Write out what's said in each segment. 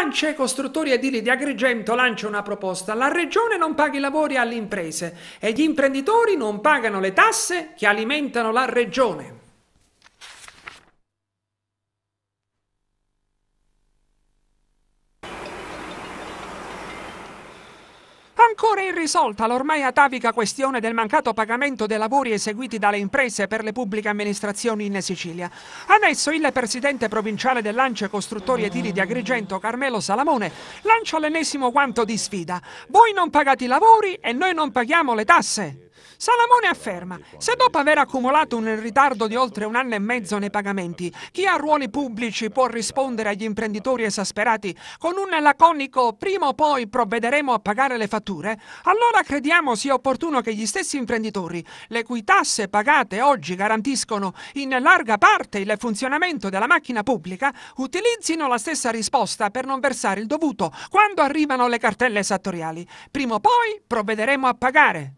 L'ANCE, costruttori edili di Agrigento, lancia una proposta. La regione non paga i lavori alle imprese e gli imprenditori non pagano le tasse che alimentano la regione. ancora irrisolta l'ormai atavica questione del mancato pagamento dei lavori eseguiti dalle imprese per le pubbliche amministrazioni in Sicilia. Adesso il presidente provinciale del Lancia Costruttori e Tiri di Agrigento, Carmelo Salamone, lancia l'ennesimo guanto di sfida. Voi non pagate i lavori e noi non paghiamo le tasse. Salamone eh, afferma, se dopo aver accumulato un ritardo di oltre un anno e mezzo nei pagamenti, chi ha ruoli pubblici può rispondere agli imprenditori esasperati con un laconico prima o poi provvederemo a pagare le fatture, allora crediamo sia opportuno che gli stessi imprenditori, le cui tasse pagate oggi garantiscono in larga parte il funzionamento della macchina pubblica, utilizzino la stessa risposta per non versare il dovuto quando arrivano le cartelle esattoriali. Prima o poi provvederemo a pagare.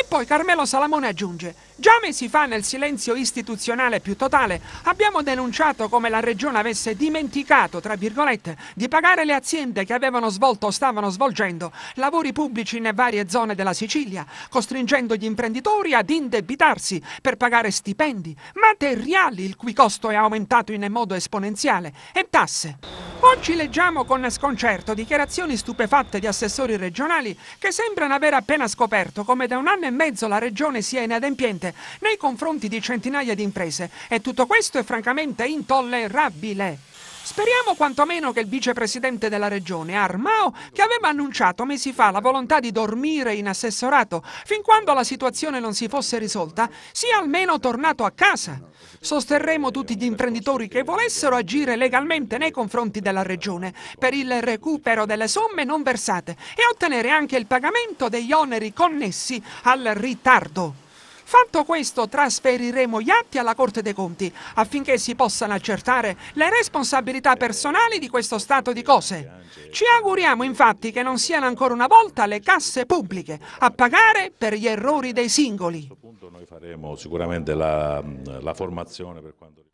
E poi Carmelo Salamone aggiunge, già mesi fa nel silenzio istituzionale più totale abbiamo denunciato come la regione avesse dimenticato, tra virgolette, di pagare le aziende che avevano svolto o stavano svolgendo lavori pubblici in varie zone della Sicilia, costringendo gli imprenditori ad indebitarsi per pagare stipendi, materiali il cui costo è aumentato in modo esponenziale e tasse. Oggi leggiamo con sconcerto dichiarazioni stupefatte di assessori regionali che sembrano aver appena scoperto come da un anno e mezzo la regione sia inadempiente nei confronti di centinaia di imprese e tutto questo è francamente intollerabile. Speriamo quantomeno che il vicepresidente della regione, Armao, che aveva annunciato mesi fa la volontà di dormire in assessorato fin quando la situazione non si fosse risolta, sia almeno tornato a casa. Sosterremo tutti gli imprenditori che volessero agire legalmente nei confronti della regione per il recupero delle somme non versate e ottenere anche il pagamento degli oneri connessi al ritardo. Fatto questo, trasferiremo gli atti alla Corte dei Conti affinché si possano accertare le responsabilità personali di questo stato di cose. Ci auguriamo infatti che non siano ancora una volta le casse pubbliche a pagare per gli errori dei singoli. A questo punto noi faremo sicuramente la, la formazione per quanto riguarda...